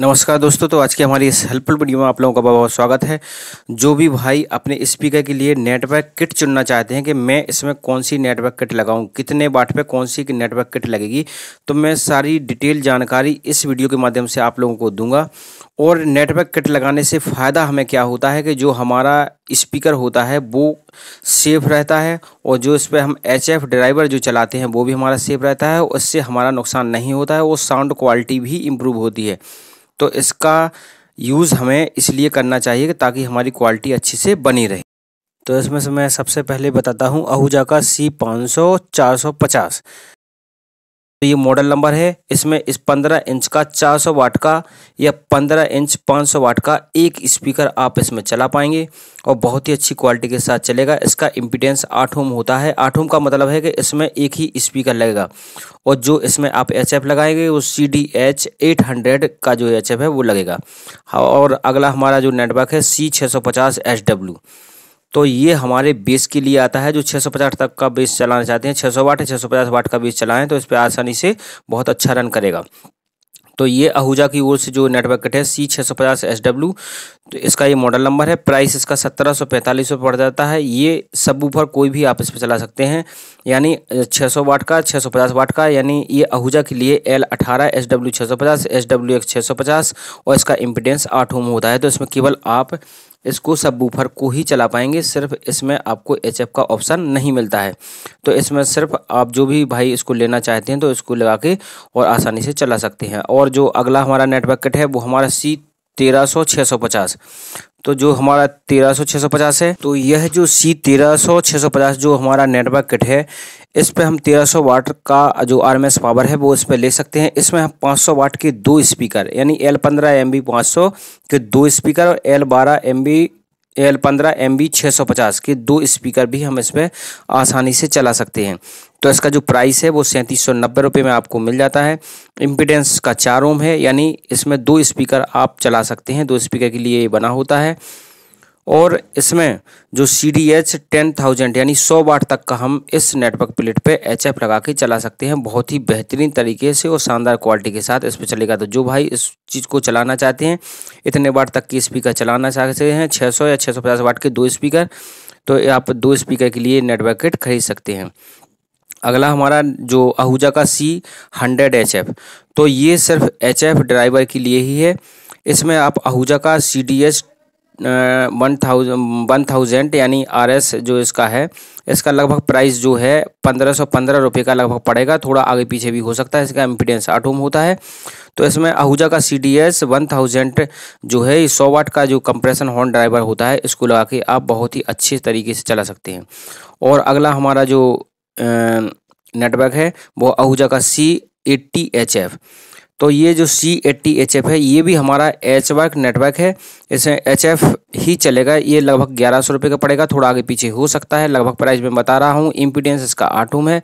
नमस्कार दोस्तों तो आज के हमारी इस हेल्पफुल वीडियो में आप लोगों का बहुत बहुत स्वागत है जो भी भाई अपने स्पीकर के लिए नेटवर्क किट चुनना चाहते हैं कि मैं इसमें कौन सी नेटवर्क किट लगाऊं कितने बाट पे कौन सी नेटवर्क किट लगेगी तो मैं सारी डिटेल जानकारी इस वीडियो के माध्यम से आप लोगों को दूंगा और नेटवर्क किट लगाने से फ़ायदा हमें क्या होता है कि जो हमारा स्पीकर होता है वो सेफ़ रहता है और जो इस पर हम एच एफ ड्राइवर जो चलाते हैं वो भी हमारा सेफ़ रहता है उससे हमारा नुकसान नहीं होता है और साउंड क्वालिटी भी इम्प्रूव होती है तो इसका यूज़ हमें इसलिए करना चाहिए ताकि हमारी क्वालिटी अच्छी से बनी रहे तो इसमें से मैं सबसे पहले बताता हूँ आहूजा का सी पाँच सौ चार सौ पचास तो ये मॉडल नंबर है इसमें इस 15 इंच का 400 वाट का या 15 इंच 500 वाट का एक स्पीकर आप इसमें चला पाएंगे और बहुत ही अच्छी क्वालिटी के साथ चलेगा इसका इम्पिटेंस आठ ओम होता है आठ ओम का मतलब है कि इसमें एक ही स्पीकर लगेगा और जो इसमें आप एच लगाएंगे वो C D H eight hundred का जो एच है वो लगेगा और अगला हमारा जो नेटवर्क है सी छः सौ पचास एच डब्ल्यू तो ये हमारे बेस के लिए आता है जो 650 तक का बेस चलाना चाहते हैं 600 वाट है 650 वाट का बेस चलाएं तो इस पर आसानी से बहुत अच्छा रन करेगा तो ये आहूजा की ओर से जो नेटवर्क कट है सी छः सौ पचास एस डब्ल्यू तो इसका ये मॉडल नंबर है प्राइस इसका सत्रह सौ पैंतालीस रुपये पड़ जाता है ये सब ऊपर कोई भी आप इस पर चला सकते हैं यानी छः सौ वाट का छः सौ पचास वाट का यानी ये आहूजा के लिए एल अठारह एस डब्ल्यू छः सौ पचास एस डब्ल्यू एक्स छः सौ पचास और इसका इम्पिडेंस आठ होम होता है तो इसमें केवल आप इसको सब बूफर को ही चला पाएंगे सिर्फ इसमें आपको एच का ऑप्शन नहीं मिलता है तो इसमें सिर्फ आप जो भी भाई इसको लेना चाहते हैं तो इसको लगा के और आसानी से चला सकते हैं और जो अगला हमारा नेटवर्क किट है वो हमारा सी तेरह सौ छः सौ पचास तो जो हमारा तेरह सौ छः सौ पचास है तो यह जो सी तेरह सौ छः सौ पचास जो हमारा नेटवर्क किट है इस पर हम तेरह सौ वाट का जो आर एम एस पावर है वो इस पर ले सकते हैं इसमें हम पाँच सौ वाट के दो स्पीकर यानी एल पंद्रह एम बी पाँच सौ के दो स्पीकर और एल बारह एम बी एल पंद्रह एम बी छः सौ पचास के दो स्पीकर भी हम इसमें आसानी से चला सकते हैं तो इसका जो प्राइस है वो सैंतीस सौ नब्बे रुपये में आपको मिल जाता है इम्पिडेंस का चार ओम है यानी इसमें दो स्पीकर आप चला सकते हैं दो स्पीकर के लिए ये बना होता है और इसमें जो C D H ten thousand यानी सौ वाट तक का हम इस नेटवर्क प्लेट पे एच एफ लगा के चला सकते हैं बहुत ही बेहतरीन तरीके से और शानदार क्वालिटी के साथ इस पर चलेगा तो जो भाई इस चीज़ को चलाना चाहते हैं इतने वाट तक की स्पीकर चलाना चाहते हैं छः सौ या छः सौ पचास वाट के दो स्पीकर तो आप दो स्पीकर के लिए नेटवर्क किट खरीद सकते हैं अगला हमारा जो आहूजा का सी हंड्रेड एच एफ तो ये सिर्फ एच एफ ड्राइवर के लिए ही है इसमें आप आहूजा का C D H one thousand one thousand यानी आर एस जो इसका है इसका लगभग प्राइस जो है पंद्रह सौ पंद्रह रुपये का लगभग पड़ेगा थोड़ा आगे पीछे भी हो सकता है इसका एम्पिडेंस आठ ओम होता है तो इसमें आहूजा का C D S one thousand जो है सौ वाट का जो कंप्रेशन हॉर्न ड्राइवर होता है इसको लगा के आप बहुत ही अच्छे तरीके से चला सकते हैं और अगला हमारा जो नेटवर्क है वो आहूजा का सी एट्टी एच एफ तो ये जो सी एट्टी एच एफ है ये भी हमारा एच वर्क नेटवर्क है इसमें एच एफ ही चलेगा ये लगभग ग्यारह सौ रुपये का पड़ेगा थोड़ा आगे पीछे हो सकता है लगभग प्राइस में बता रहा हूँ इम्पीडेंस इसका आठ ओम है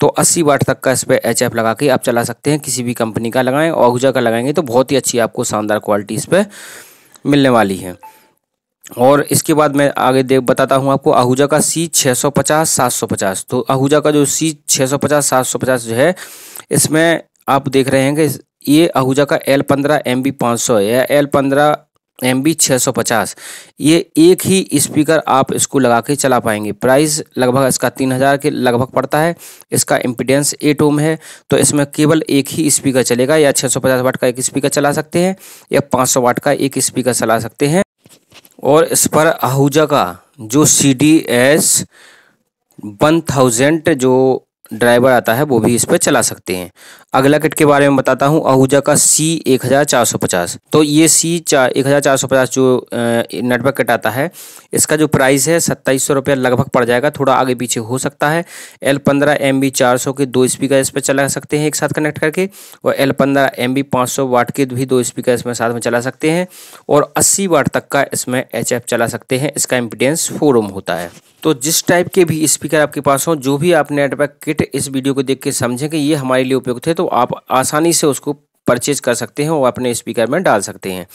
तो 80 वाट तक का इस पर एच एफ लगा के आप चला सकते हैं किसी भी कंपनी का लगाएं ओगजा का लगाएंगे तो बहुत ही अच्छी आपको शानदार क्वालिटी इस पर मिलने वाली है और इसके बाद मैं आगे देख बताता हूँ आपको आहूजा का सी 650 750 तो आहूजा का जो सी 650 750 जो है इसमें आप देख रहे हैं कि ये आहूजा का एल पंद्रह एम बी पाँच सौ है या एल पंद्रह एम बी छः सौ पचास ये एक ही स्पीकर आप इसको लगा के चला पाएंगे प्राइस लगभग इसका तीन हज़ार के लगभग पड़ता है इसका इम्पिडेंस एट ओम है तो इसमें केवल एक ही स्पीकर चलेगा या छः सौ पचास वाट का एक स्पीकर चला सकते हैं या पाँच सौ वाट का एक स्पीकर चला सकते हैं और इस पर आहूजा का जो C D S one thousand जो ड्राइवर आता है वो भी इस पर चला सकते हैं अगला किट के बारे में बताता हूँ आहूजा का सी एक हज़ार चार सौ पचास तो ये सी चार चार एक हज़ार सौ पचास जो नेटवर्क किट आता है इसका जो प्राइस है सत्ताईस सौ रुपया लगभग पड़ जाएगा थोड़ा आगे पीछे हो सकता है एल पंद्रह एम बी चार सौ के दो स्पीकर इस पर चला सकते हैं एक साथ कनेक्ट करके और एल पंद्रह एम बी पाँच सौ वाट के भी दो स्पीकर इसमें साथ में चला सकते हैं और अस्सी वाट तक का इसमें एच एफ चला सकते हैं इसका इम्पिडेंस फोर ओम होता है तो जिस टाइप के भी स्पीकर आपके पास हो जो भी आप नेटवर्क किट इस वीडियो को देख के समझें कि ये हमारे लिए उपयुक्त है तो तो आप आसानी से उसको परचेज कर सकते हैं और अपने स्पीकर में डाल सकते हैं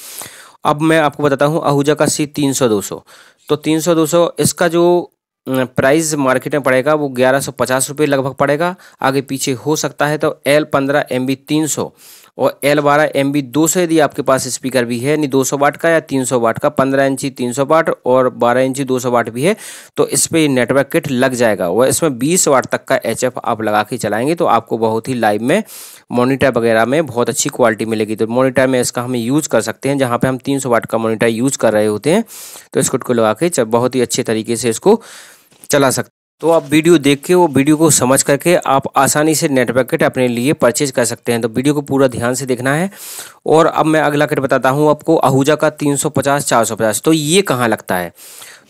अब मैं आपको बताता हूँ आहूजा का सी तीन सौ दो सौ तो तीन सौ दो सौ इसका जो प्राइस मार्केट में पड़ेगा वो ग्यारह सौ पचास रुपये लगभग पड़ेगा आगे पीछे हो सकता है तो एल पंद्रह एम बी तीन सौ और एल बारह एम बी दो सौ यदि आपके पास स्पीकर भी है यानी दो सौ वाट का या तीन सौ वाट का पंद्रह इंची तीन सौ वाट और बारह इंची दो सौ वाट भी है तो इस पर नेटवर्क किट लग जाएगा और इसमें बीस वाट तक का एच एफ आप लगा के चलाएंगे तो आपको बहुत ही लाइव में मोनिटर वगैरह में बहुत अच्छी क्वालिटी मिलेगी तो मोनिटर में इसका हम यूज़ कर सकते हैं जहाँ पर हम तीन सौ वाट का मोनिटर यूज़ कर रहे होते हैं तो इस किट को लगा के बहुत ही अच्छे तरीके से इसको चला सकते तो आप वीडियो देख के वो वीडियो को समझ करके आप आसानी से नेट पैकेट अपने लिए परचेज कर सकते हैं तो वीडियो को पूरा ध्यान से देखना है और अब मैं अगला किट बताता हूँ आपको आहूजा का 350 450 तो ये कहाँ लगता है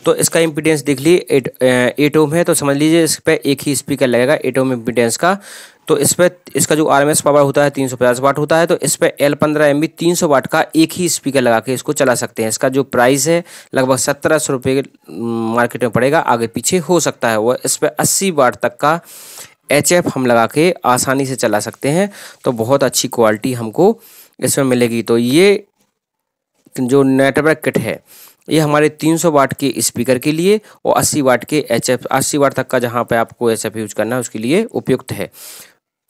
तो इसका इम्पीडेंस देख लीजिए एट एट ओम है तो समझ लीजिए इस पर एक ही स्पीकर लगेगा एट ओम इम्पीडेंस का तो इस पर इसका जो आर पावर होता है तीन सौ पचास वाट होता है तो इस पर एल पंद्रह एम बी तीन सौ वाट का एक ही स्पीकर लगा के इसको चला सकते हैं इसका जो प्राइस है लगभग सत्रह सौ रुपये मार्केट में पड़ेगा आगे पीछे हो सकता है वह इस पर अस्सी वाट तक का एच एफ हम लगा के आसानी से चला सकते हैं तो बहुत अच्छी क्वालिटी हमको इसमें मिलेगी तो ये जो नेटवर्क किट है ये हमारे 300 वाट के स्पीकर के लिए और 80 वाट के एच एफ अस्सी वाट तक का जहाँ पे आपको एच यूज करना है उसके लिए उपयुक्त है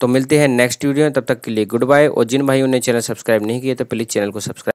तो मिलते हैं नेक्स्ट वीडियो में तब तक के लिए गुड बाय और जिन भाइयों ने चैनल सब्सक्राइब नहीं किया तो प्लीज़ चैनल को सब्सक्राइब